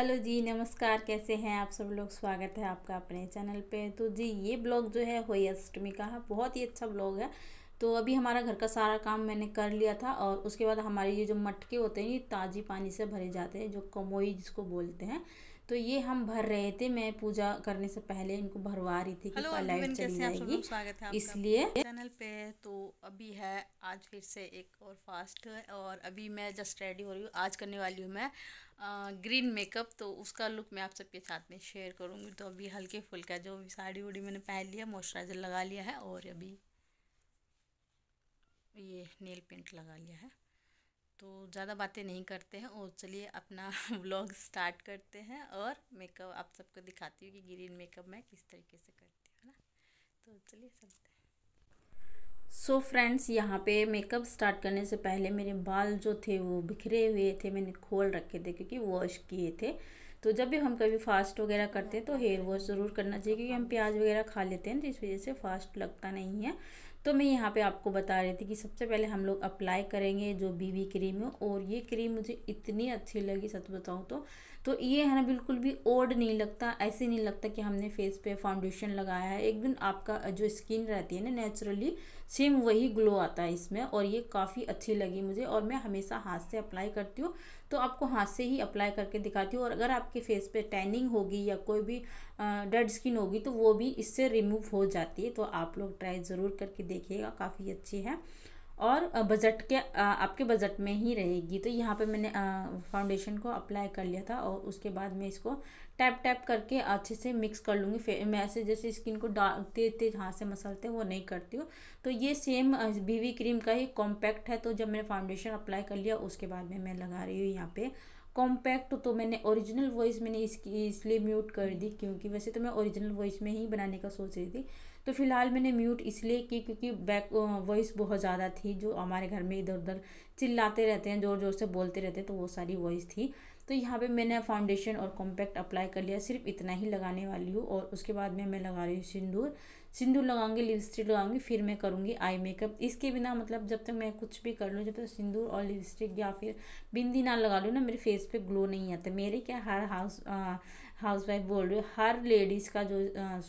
hello जी नमस्कार कैसे हैं आप सब लोग स्वागत है आपका अपने चैनल पे तो जी ये ब्लॉग जो है होई अष्टमी का है बहुत ही अच्छा ब्लॉग है तो अभी हमारा घर का सारा काम मैंने कर लिया था और उसके बाद हमारे ये जो मटके होते हैं ये ताज़ी पानी से भरे जाते हैं जो कमोई जिसको बोलते हैं तो ये हम भर रहे थे मैं पूजा करने से पहले इनको भरवा रही थी कि लाइट चली जाएगी इसलिए चैनल पे तो अभी है आज फिर से एक और फास्ट और अभी मैं जस्ट रेडी हो रही हूँ आज करने वाली हूँ मैं ग्रीन मेकअप तो उसका लुक मैं आप सबके साथ में शेयर करूँगी तो अभी हल्के फुल्का जो भी साड़ी उड़ी मैंने पहन लिया मॉइस्चराइज़र लगा लिया है और अभी ये नेल पेंट लगा लिया है तो ज़्यादा बातें नहीं करते हैं और चलिए अपना व्लॉग स्टार्ट करते हैं और मेकअप आप सबको दिखाती हूँ कि ग्रीन मेकअप मैं किस तरीके से करती हूँ ना तो चलिए चलते हैं सो फ्रेंड्स यहाँ पे मेकअप स्टार्ट करने से पहले मेरे बाल जो थे वो बिखरे हुए थे मैंने खोल रखे थे क्योंकि वॉश किए थे तो जब भी हम कभी फास्ट वगैरह करते हैं तो हेयर वॉश ज़रूर करना चाहिए क्योंकि हम प्याज वगैरह खा लेते हैं तो इस वजह से फास्ट लगता नहीं है तो मैं यहाँ पे आपको बता रही थी कि सबसे पहले हम लोग अप्लाई करेंगे जो बीबी क्रीम है और ये क्रीम मुझे इतनी अच्छी लगी सच बताऊँ तो तो ये है ना बिल्कुल भी ओड नहीं लगता ऐसे नहीं लगता कि हमने फेस पे फाउंडेशन लगाया है एक दिन आपका जो स्किन रहती है ना नेचुरली सेम वही ग्लो आता है इसमें और ये काफ़ी अच्छी लगी मुझे और मैं हमेशा हाथ से अप्लाई करती हूँ तो आपको हाथ से ही अप्लाई करके दिखाती हूँ और अगर आपके फेस पे टैनिंग होगी या कोई भी डेड स्किन होगी तो वो भी इससे रिमूव हो जाती है तो आप लोग ट्राई ज़रूर करके देखिएगा काफ़ी अच्छी है और बजट के आपके बजट में ही रहेगी तो यहाँ पे मैंने फाउंडेशन को अप्लाई कर लिया था और उसके बाद मैं इसको टैप टैप करके अच्छे से मिक्स कर लूँगी फिर मैं ऐसे जैसे स्किन को डार्क तेज तेज हाथ से मसलते हैं वो नहीं करती हूँ तो ये सेम बीवी क्रीम का ही कॉम्पैक्ट है तो जब मैंने फाउंडेशन अप्लाई कर लिया उसके बाद में मैं लगा रही हूँ यहाँ पर कॉम्पैक्ट तो मैंने ओरिजिनल वॉइस मैंने इसकी इसलिए म्यूट कर दी क्योंकि वैसे तो मैं ओरिजिनल वॉइस में ही बनाने का सोच रही थी तो फिलहाल मैंने म्यूट इसलिए की क्योंकि बैक वॉइस बहुत ज़्यादा थी जो हमारे घर में इधर उधर चिल्लाते रहते हैं ज़ोर ज़ोर से बोलते रहते हैं तो वो सारी वॉइस थी तो यहाँ पे मैंने फाउंडेशन और कॉम्पैक्ट अप्लाई कर लिया सिर्फ इतना ही लगाने वाली हूँ और उसके बाद में मैं लगा रही हूँ सिंदूर सिंदूर लगाऊंगी लिपस्टिक लगाऊंगी फिर मैं करूँगी आई मेकअप इसके बिना मतलब जब तक मैं कुछ भी कर लूँ जब तक सिंदूर और लिपस्टिक या फिर बिंदी ना लगा लूँ ना मेरे फेस पे ग्लो नहीं आता मेरे क्या हर हाउस हाउसवाइफ बोल रही हो हर लेडीज़ का जो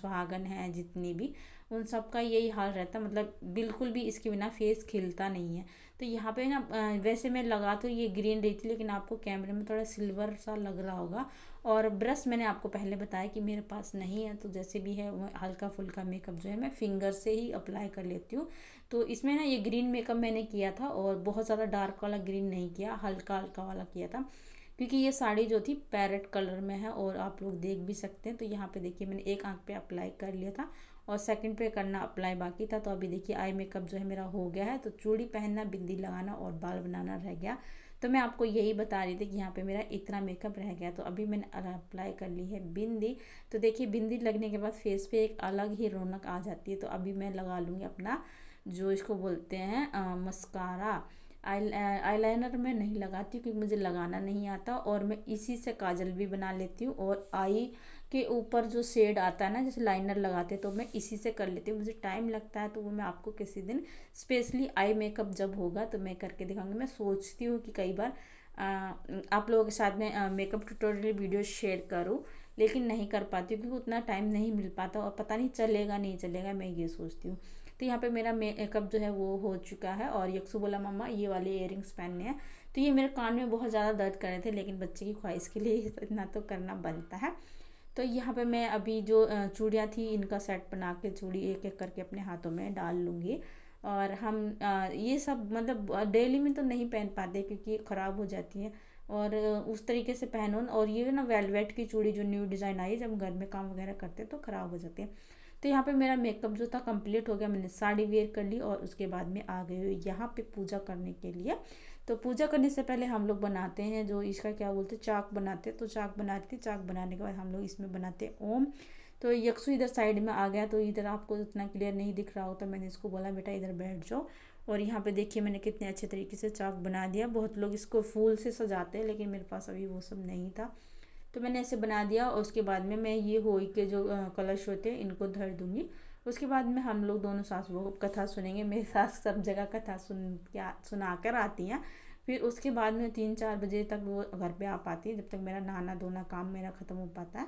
सुहागन है जितनी भी उन सब का यही हाल रहता है मतलब बिल्कुल भी इसके बिना फेस खिलता नहीं है तो यहाँ पे ना वैसे मैं लगा तो ये ग्रीन रही थी लेकिन आपको कैमरे में थोड़ा सिल्वर सा लग रहा होगा और ब्रश मैंने आपको पहले बताया कि मेरे पास नहीं है तो जैसे भी है हल्का फुल्का मेकअप जो है मैं फिंगर से ही अप्लाई कर लेती हूँ तो इसमें ना ये ग्रीन मेकअप मैंने किया था और बहुत ज़्यादा डार्क वाला ग्रीन नहीं किया हल्का हल्का वाला किया था क्योंकि ये साड़ी जो थी पैरेट कलर में है और आप लोग देख भी सकते हैं तो यहाँ पे देखिए मैंने एक आंख पे अप्लाई कर लिया था और सेकंड पे करना अप्लाई बाकी था तो अभी देखिए आई मेकअप जो है मेरा हो गया है तो चूड़ी पहनना बिंदी लगाना और बाल बनाना रह गया तो मैं आपको यही बता रही थी कि यहाँ पे मेरा इतना मेकअप रह गया तो अभी मैंने अप्लाई कर ली है बिंदी तो देखिए बिंदी लगने के बाद फेस पे एक अलग ही रौनक आ जाती है तो अभी मैं लगा लूँगी अपना जो इसको बोलते हैं मस्कारा आई लाइनर मैं नहीं लगाती क्योंकि मुझे लगाना नहीं आता और मैं इसी से काजल भी बना लेती हूँ और आई के ऊपर जो शेड आता है ना जैसे लाइनर लगाते तो मैं इसी से कर लेती हूँ मुझे टाइम लगता है तो वो मैं आपको किसी दिन स्पेशली आई मेकअप जब होगा तो मैं करके दिखाऊंगी मैं सोचती हूँ कि कई बार आ, आप लोगों के साथ मैं मेकअप ट्यूटोरियल वीडियो शेयर करूँ लेकिन नहीं कर पाती क्योंकि उतना टाइम नहीं मिल पाता और पता नहीं चलेगा नहीं चलेगा मैं ये सोचती हूँ तो यहाँ पे मेरा मेकअप जो है वो हो चुका है और यक्सू बोला मम्मा ये वाले इयर पहनने हैं तो ये मेरे कान में बहुत ज़्यादा दर्द कर रहे थे लेकिन बच्चे की ख्वाहिश के लिए इतना तो करना बनता है तो यहाँ पे मैं अभी जो चूड़ियाँ थी इनका सेट बना के चूड़ी एक एक करके अपने हाथों में डाल लूँगी और हम ये सब मतलब डेली में तो नहीं पहन पाते क्योंकि ख़राब हो जाती है और उस तरीके से पहनो और ये ना वेलवेट की चूड़ी जो न्यू डिज़ाइन आई जब घर में काम वगैरह करते हैं तो ख़राब हो जाती है तो यहाँ पे मेरा मेकअप जो था कंप्लीट हो गया मैंने साड़ी वेयर कर ली और उसके बाद में आ गई हुई यहाँ पे पूजा करने के लिए तो पूजा करने से पहले हम लोग बनाते हैं जो इसका क्या बोलते हैं चाक बनाते हैं तो चाक बनाते हैं चाक बनाने के बाद हम लोग इसमें बनाते हैं ओम तो यक्सु इधर साइड में आ गया तो इधर आपको इतना क्लियर नहीं दिख रहा हो तो मैंने इसको बोला बेटा इधर बैठ जाओ और यहाँ पे देखिए मैंने कितने अच्छे तरीके से चाक बना दिया बहुत लोग इसको फूल से सजाते हैं लेकिन मेरे पास अभी वो सब नहीं था तो मैंने ऐसे बना दिया और उसके बाद में मैं ये होई के जो कलश होते हैं इनको धर दूँगी उसके बाद में हम लोग दोनों सास बहू कथा सुनेंगे मेरे सास सब जगह कथा सुन क्या सुना कर आती हैं फिर उसके बाद में तीन चार बजे तक वो घर पे आ पाती है जब तक मेरा नहाना धोना काम मेरा ख़त्म हो पाता है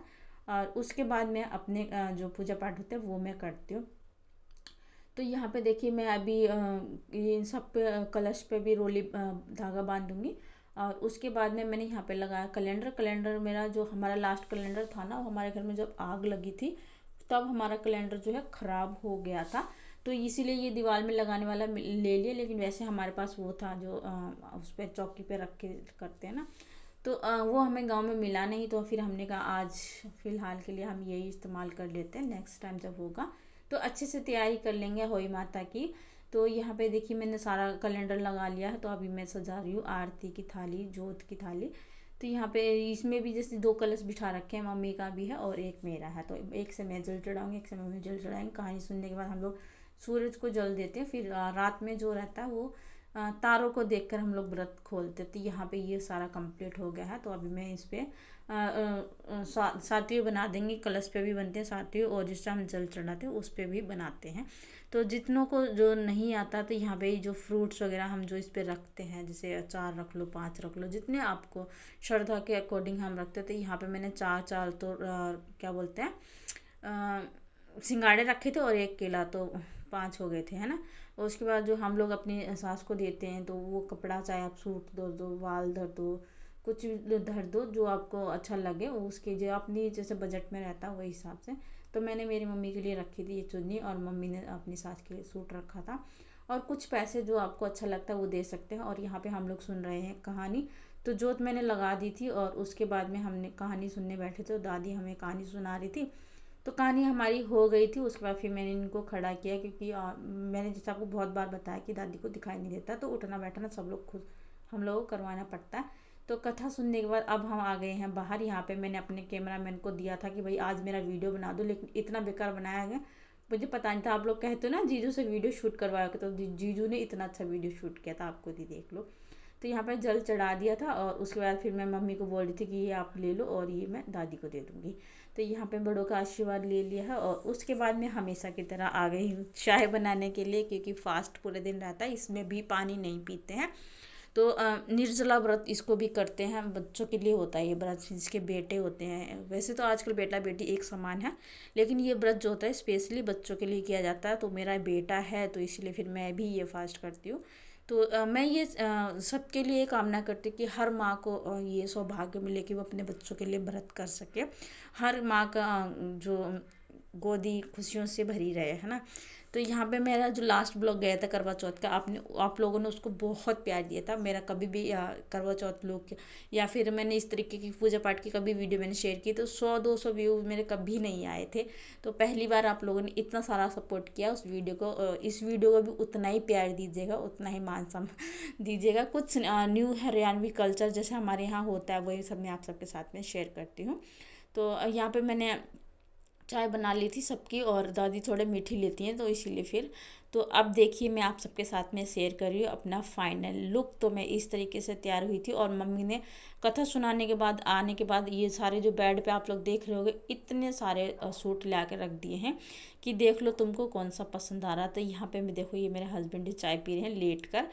और उसके बाद मैं अपने जो पूजा पाठ होते हैं वो मैं करती हूँ तो यहाँ पे देखिए मैं अभी इन सब पे कलश पे भी रोली धागा बांध दूँगी और उसके बाद में मैंने यहाँ पे लगाया कैलेंडर कैलेंडर मेरा जो हमारा लास्ट कैलेंडर था ना वो हमारे घर में जब आग लगी थी तब हमारा कैलेंडर जो है ख़राब हो गया था तो इसीलिए ये दीवार में लगाने वाला ले लिया लेकिन वैसे हमारे पास वो था जो आ, उस पर चौकी पर रख के करते हैं ना तो आ, वो हमें गाँव में मिला नहीं तो फिर हमने कहा आज फ़िलहाल के लिए हम यही इस्तेमाल कर लेते हैं नेक्स्ट टाइम जब होगा तो अच्छे से तैयारी कर लेंगे होई माता की तो यहाँ पे देखिए मैंने सारा कैलेंडर लगा लिया है तो अभी मैं सजा रही हूँ आरती की थाली जोत की थाली तो यहाँ पे इसमें भी जैसे दो कलश बिठा रखे हैं मम्मी का भी है और एक मेरा है तो एक से मैं जल चढ़ाऊँगी एक से मम्मी जल चढ़ाएंगे कहानी सुनने के बाद हम लोग सूरज को जल देते हैं फिर रात में जो रहता है वो तारों को देखकर हम लोग व्रत खोलते तो यहाँ पे ये सारा कंप्लीट हो गया है तो अभी मैं इस पर सातवें बना देंगे कलश पे भी बनते हैं सातवी और जिससे हम जल चढ़ाते हैं उस पर भी बनाते हैं तो जितनों को जो नहीं आता तो यहाँ पे जो फ्रूट्स वगैरह हम जो इस पर रखते हैं जैसे चार रख लो पाँच रख लो जितने आपको श्रद्धा के अकॉर्डिंग हम रखते थे तो यहाँ पर मैंने चार चार तो क्या बोलते हैं सिंगाड़े रखे थे और एक केला तो पाँच हो गए थे है ना उसके बाद जो हम लोग अपने सास को देते हैं तो वो कपड़ा चाहे आप सूट धर दो वाल धर दो कुछ धर दो जो आपको अच्छा लगे उसके जो अपनी जैसे बजट में रहता है वही हिसाब से तो मैंने मेरी मम्मी के लिए रखी थी ये चुन्नी और मम्मी ने अपनी सास के लिए सूट रखा था और कुछ पैसे जो आपको अच्छा लगता है वो दे सकते हैं और यहाँ पे हम लोग सुन रहे हैं कहानी तो जोत मैंने लगा दी थी और उसके बाद में हमने कहानी सुनने बैठे थे तो दादी हमें कहानी सुना रही थी तो कहानी हमारी हो गई थी उसके बाद फिर मैंने इनको खड़ा किया क्योंकि आ, मैंने जैसे आपको बहुत बार बताया कि दादी को दिखाई नहीं देता तो उठना बैठना सब लोग खुद हम लोगों को करवाना पड़ता है तो कथा सुनने के बाद अब हम आ गए हैं बाहर यहाँ पे मैंने अपने कैमरा मैन को दिया था कि भाई आज मेरा वीडियो बना दो लेकिन इतना बेकार बनाया गया मुझे पता नहीं था आप लोग कहते हो ना जीजू से वीडियो शूट करवाया तो जीजू ने इतना अच्छा वीडियो शूट किया था आपको दी देख लो तो यहाँ पर जल चढ़ा दिया था और उसके बाद फिर मैं मम्मी को बोल रही थी कि ये आप ले लो और ये मैं दादी को दे दूँगी तो यहाँ पे बड़ों का आशीर्वाद ले लिया है और उसके बाद मैं हमेशा की तरह आ गई हूँ चाय बनाने के लिए क्योंकि फ़ास्ट पूरे दिन रहता है इसमें भी पानी नहीं पीते हैं तो निर्जला व्रत इसको भी करते हैं बच्चों के लिए होता है ये व्रत जिसके बेटे होते हैं वैसे तो आजकल बेटा बेटी एक समान है लेकिन ये व्रत जो होता है स्पेशली बच्चों के लिए किया जाता है तो मेरा बेटा है तो इसलिए फिर मैं भी ये फास्ट करती हूँ तो आ, मैं ये सबके लिए कामना करती कि हर माँ को ये सौभाग्य मिले कि वो अपने बच्चों के लिए व्रत कर सके हर माँ का जो गोदी खुशियों से भरी रहे है ना तो यहाँ पे मेरा जो लास्ट ब्लॉग गया था करवा चौथ का आपने आप लोगों ने उसको बहुत प्यार दिया था मेरा कभी भी करवा चौथ लोग या फिर मैंने इस तरीके की पूजा पाठ की कभी वीडियो मैंने शेयर की तो सौ दो सौ व्यू मेरे कभी नहीं आए थे तो पहली बार आप लोगों ने इतना सारा सपोर्ट किया उस वीडियो को इस वीडियो को भी उतना ही प्यार दीजिएगा उतना ही मान सम्मान दीजिएगा कुछ न्यू हरियाणवी कल्चर जैसे हमारे यहाँ होता है वही सब मैं आप सबके साथ में शेयर करती हूँ तो यहाँ पर मैंने चाय बना ली थी सबकी और दादी थोड़े मीठी लेती हैं तो इसीलिए फिर तो अब देखिए मैं आप सबके साथ में शेयर कर रही हूँ अपना फाइनल लुक तो मैं इस तरीके से तैयार हुई थी और मम्मी ने कथा सुनाने के बाद आने के बाद ये सारे जो बेड पे आप लोग देख रहे होगे इतने सारे सूट ला के रख दिए हैं कि देख लो तुमको कौन सा पसंद आ रहा तो यहाँ पर मैं देखो ये मेरे हस्बैंड चाय पी रहे हैं लेट कर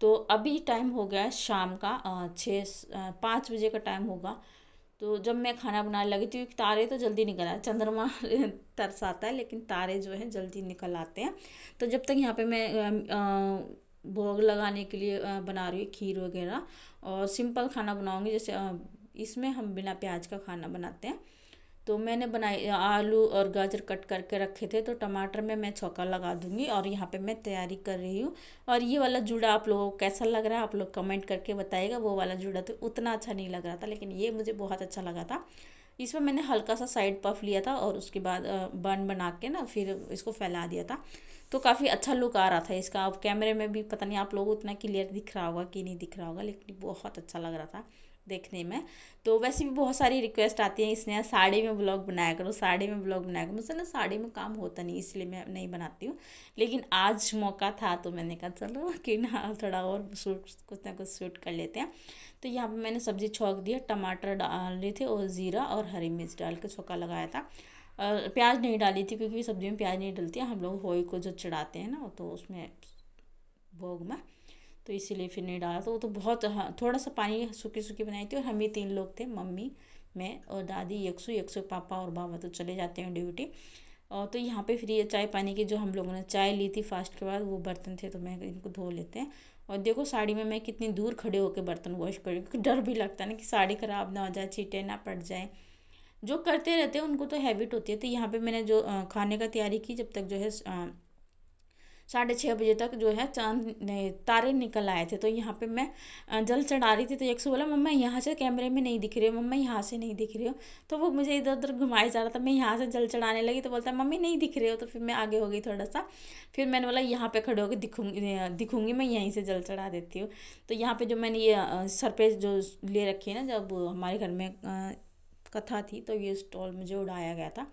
तो अभी टाइम हो गया है शाम का छः पाँच बजे का टाइम होगा तो जब मैं खाना बनाने लगी थी क्योंकि तारे तो जल्दी निकल आते चंद्रमा तरसाता है लेकिन तारे जो हैं जल्दी निकल आते हैं तो जब तक यहाँ पे मैं भोग लगाने के लिए बना रही हूँ खीर वगैरह और सिंपल खाना बनाऊँगी जैसे इसमें हम बिना प्याज का खाना बनाते हैं तो मैंने बनाए आलू और गाजर कट करके रखे थे तो टमाटर में मैं छौका लगा दूंगी और यहाँ पे मैं तैयारी कर रही हूँ और ये वाला जुड़ा आप लोगों को कैसा लग रहा है आप लोग कमेंट करके बताएगा वो वाला जुड़ा तो उतना अच्छा नहीं लग रहा था लेकिन ये मुझे बहुत अच्छा लगा था इसमें मैंने हल्का सा साइड पफ लिया था और उसके बाद बन बना के ना फिर इसको फैला दिया था तो काफ़ी अच्छा लुक आ रहा था इसका अब कैमरे में भी पता नहीं आप लोगों को उतना क्लियर दिख रहा होगा कि नहीं दिख रहा होगा लेकिन बहुत अच्छा लग रहा था देखने में तो वैसे भी बहुत सारी रिक्वेस्ट आती है इसने साड़ी में ब्लॉग बनाया करो साड़ी में ब्लॉग बनाया करो मुझसे ना साड़ी में काम होता नहीं इसलिए मैं नहीं बनाती हूँ लेकिन आज मौका था तो मैंने कहा चलो कि ना थोड़ा और शूट कुछ ना कुछ शूट कर लेते हैं तो यहाँ पर मैंने सब्ज़ी छोंक दिया टमाटर डाल रहे थे और ज़ीरा और हरी मिर्च डाल के छौका लगाया था और प्याज नहीं डाली थी क्योंकि सब्ज़ी में प्याज नहीं डलती हम लोग होई को जो चढ़ाते हैं ना तो उसमें भोग में तो इसीलिए फिर नहीं डाला था तो वो तो बहुत हाँ, थोड़ा सा पानी सूखी सूखी बनाई थी और हम ही तीन लोग थे मम्मी मैं और दादी यक्सु यक्सु पापा और बाबा तो चले जाते हैं ड्यूटी और तो यहाँ पे ये चाय पानी की जो हम लोगों ने चाय ली थी फास्ट के बाद वो बर्तन थे तो मैं इनको धो लेते हैं और देखो साड़ी में मैं कितनी दूर खड़े होकर बर्तन वॉश कर क्योंकि डर भी लगता है ना कि साड़ी ख़राब ना हो जाए छीटे ना पड़ जाए जो करते रहते हैं उनको तो हैबिट होती है तो यहाँ पे मैंने जो खाने का तैयारी की जब तक जो है साढ़े छः बजे तक जो है चांद तारे निकल आए थे तो यहाँ पे मैं जल चढ़ा रही थी तो एक सौ बोला मम्मा यहाँ से कैमरे में नहीं दिख रही हो मम्मा यहाँ से नहीं दिख रही हो तो वो मुझे इधर उधर घुमाया जा रहा था मैं यहाँ से जल चढ़ाने लगी तो बोलता मम्मी नहीं दिख रहे हो तो फिर मैं आगे हो गई थोड़ा सा फिर मैंने बोला यहाँ पर खड़े होकर दिखूंगी दिखूंगी मैं यहीं से जल चढ़ा देती हूँ तो यहाँ पर जो मैंने ये सर पे जो ले रखी है ना जब हमारे घर में कथा थी तो ये स्टॉल मुझे उड़ाया गया था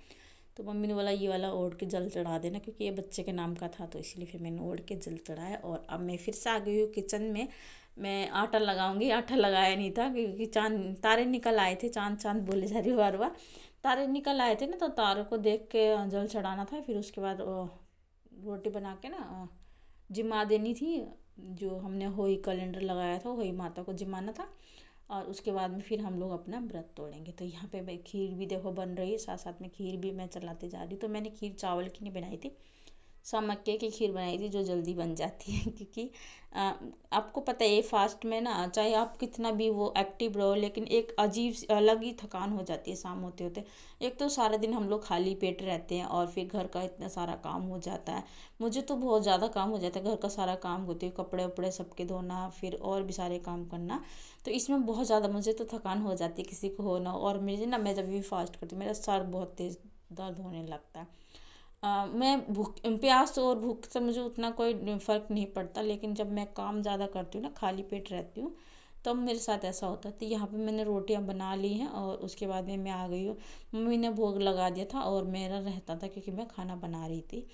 तो मम्मी ने बोला ये वाला ओढ़ के जल चढ़ा देना क्योंकि ये बच्चे के नाम का था तो इसलिए फिर मैंने ओढ़ के जल चढ़ाया और अब मैं फिर से आ गई हूँ किचन में मैं आटा लगाऊंगी आटा लगाया नहीं था क्योंकि चांद तारे निकल आए थे चांद चांद बोले जा रही बार बार तारे निकल आए थे ना तो तारों को देख के जल चढ़ाना था फिर उसके बाद रोटी बना के ना जिमा देनी थी जो हमने होई कैलेंडर लगाया था होई माता को जिमाना था और उसके बाद में फिर हम लोग अपना व्रत तोड़ेंगे तो यहाँ पे मैं खीर भी देखो बन रही है साथ साथ में खीर भी मैं चलाते जा रही हूँ तो मैंने खीर चावल की नहीं बनाई थी सौ मक्के की खीर बनाई थी जो जल्दी बन जाती है क्योंकि आ, आपको पता है फास्ट में ना चाहे आप कितना भी वो एक्टिव रहो लेकिन एक अजीब अलग ही थकान हो जाती है शाम होते होते एक तो सारा दिन हम लोग खाली पेट रहते हैं और फिर घर का इतना सारा काम हो जाता है मुझे तो बहुत ज़्यादा काम हो जाता है घर का सारा काम होते है कपड़े वपड़े सबके धोना फिर और भी सारे काम करना तो इसमें बहुत ज़्यादा मुझे तो थकान हो जाती है किसी को होना और मुझे ना मैं जब भी फास्ट करती हूँ मेरा सर बहुत तेज़ दर्द होने लगता है आ, मैं भूख प्यास और भूख से मुझे उतना कोई फ़र्क नहीं पड़ता लेकिन जब मैं काम ज़्यादा करती हूँ ना खाली पेट रहती हूँ तब तो मेरे साथ ऐसा होता तो यहाँ पे मैंने रोटियाँ बना ली हैं और उसके बाद में मैं आ गई हूँ मम्मी ने भोग लगा दिया था और मेरा रहता था क्योंकि मैं खाना बना रही थी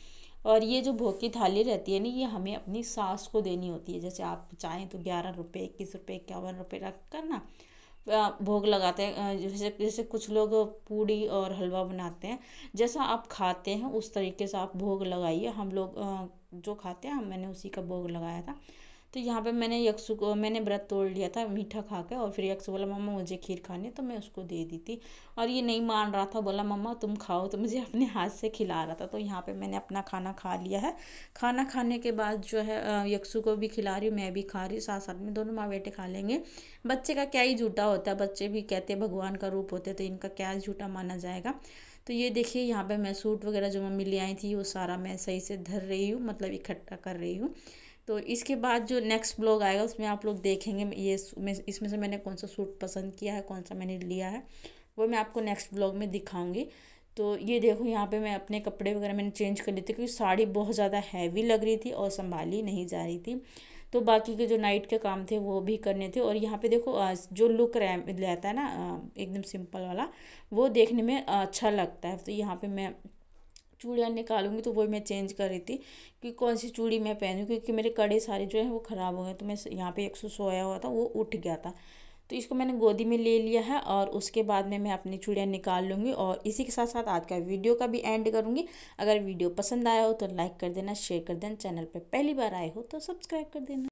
और ये जो भोग की थाली रहती है ना ये हमें अपनी सास को देनी होती है जैसे आप चाहें तो ग्यारह रुपये इक्कीस रुपये इक्यावन रुपये रख कर ना भोग लगाते हैं जैसे जैसे कुछ लोग पूड़ी और हलवा बनाते हैं जैसा आप खाते हैं उस तरीके से आप भोग लगाइए हम लोग जो खाते हैं मैंने उसी का भोग लगाया था तो यहाँ पे मैंने यक्षु को मैंने व्रत तोड़ लिया था मीठा खा के और फिर यक्षु बोला मम्मा मुझे खीर खानी तो मैं उसको दे दी थी और ये नहीं मान रहा था बोला मम्मा तुम खाओ तो मुझे अपने हाथ से खिला रहा था तो यहाँ पे मैंने अपना खाना खा लिया है खाना खाने के बाद जो है यक्षु को भी खिला रही हूँ मैं भी खा रही हूँ साथ साथ में दोनों माँ बेटे खा लेंगे बच्चे का क्या ही झूठा होता है बच्चे भी कहते भगवान का रूप होते तो इनका क्या झूठा माना जाएगा तो ये देखिए यहाँ पर मैं सूट वगैरह जो मम्मी ले आई थी वो सारा मैं सही से धर रही हूँ मतलब इकट्ठा कर रही हूँ तो इसके बाद जो नेक्स्ट ब्लॉग आएगा उसमें आप लोग देखेंगे ये इसमें से मैंने कौन सा सूट पसंद किया है कौन सा मैंने लिया है वो मैं आपको नेक्स्ट ब्लॉग में दिखाऊंगी तो ये देखो यहाँ पे मैं अपने कपड़े वगैरह मैंने चेंज कर लिए थे क्योंकि साड़ी बहुत ज़्यादा हैवी लग रही थी और संभाली नहीं जा रही थी तो बाकी के जो नाइट के काम थे वो भी करने थे और यहाँ पे देखो जो लुक रह रहता है ना एकदम सिंपल वाला वो देखने में अच्छा लगता है तो यहाँ पे मैं चूड़ियाँ निकालूंगी तो वो मैं चेंज कर रही थी कि कौन सी चूड़ी मैं पहनूँ क्योंकि मेरे कड़े सारे जो है वो ख़राब हो गए तो मैं यहाँ पे एक सौ सोया हुआ था वो उठ गया था तो इसको मैंने गोदी में ले लिया है और उसके बाद में मैं अपनी चूड़ियाँ निकाल लूँगी और इसी के साथ साथ आज का वीडियो का भी एंड करूँगी अगर वीडियो पसंद आया हो तो लाइक कर देना शेयर कर देना चैनल पर पहली बार आए हो तो सब्सक्राइब कर देना